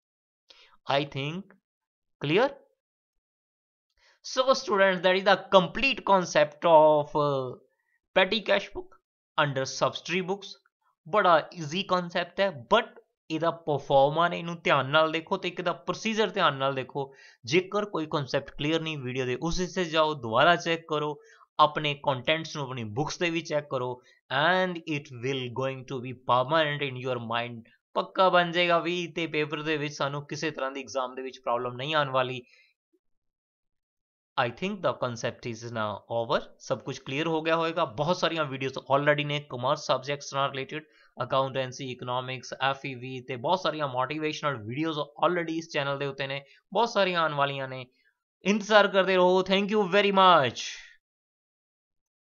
I think clear So students that is the complete concept of uh, petty cash book under subsidy books ਬੜਾ ਈਜ਼ੀ ਕਨਸੈਪਟ ਹੈ ਬਟ ਇਹਦਾ ਪਰਫਾਰਮਾ ਨੇ ਇਹਨੂੰ ਧਿਆਨ ਨਾਲ ਦੇਖੋ ਤੇ ਇੱਕ ਦਾ ਪ੍ਰੋਸੀਜਰ ਧਿਆਨ ਨਾਲ ਦੇਖੋ ਜੇਕਰ ਕੋਈ ਕਨਸੈਪਟ ਕਲੀਅਰ ਨਹੀਂ ਵੀਡੀਓ ਦੇ ਉਸ ਹਿੱਸੇ ਜਾਓ ਦੁਬਾਰਾ ਚੈੱਕ ਕਰੋ ਆਪਣੇ ਕੰਟੈਂਟਸ ਨੂੰ ਆਪਣੀ ਬੁక్స్ ਦੇ ਵੀ ਚੈੱਕ ਕਰੋ and it will going to be permanent in your mind ਪੱਕਾ ਬਣ ਜਾਏਗਾ ਵੀ ਤੇ ਪੇਪਰ ਦੇ ਵਿੱਚ ਸਾਨੂੰ ਕਿਸੇ ਤਰ੍ਹਾਂ ਦੀ ਐਗਜ਼ਾਮ ਦੇ ਵਿੱਚ ਪ੍ਰੋਬਲਮ ਨਹੀਂ ਆਉਣ ਵਾਲੀ I think the concept is ना ओवर सब कुछ क्लियर हो गया होगा ਬਹੁਤ ਸਾਰੀਆਂ ਵੀਡੀਓਜ਼ ਆਲਰੇਡੀ ਨੇ कॉमर्स ਸਬਜੈਕਟਸ ਨਾਲ ਰਿਲੇਟਡ ਅਕਾਊਂਟੈਂਸੀ ਇਕਨੋਮਿਕਸ ਐਫਈਵੀ ਤੇ ਬਹੁਤ ਸਾਰੀਆਂ ਮੋਟੀਵੇਸ਼ਨਲ ਵੀਡੀਓਜ਼ ਆਲਰੇਡੀ ਇਸ ਚੈਨਲ ਦੇ ਉੱਤੇ ਨੇ ਬਹੁਤ ਸਾਰੀਆਂ ਆਉਣ ਵਾਲੀਆਂ ਨੇ ਇੰਤਜ਼ਾਰ ਕਰਦੇ ਰਹੋ ਥੈਂਕ ਯੂ ਵੈਰੀ ਮੱਚ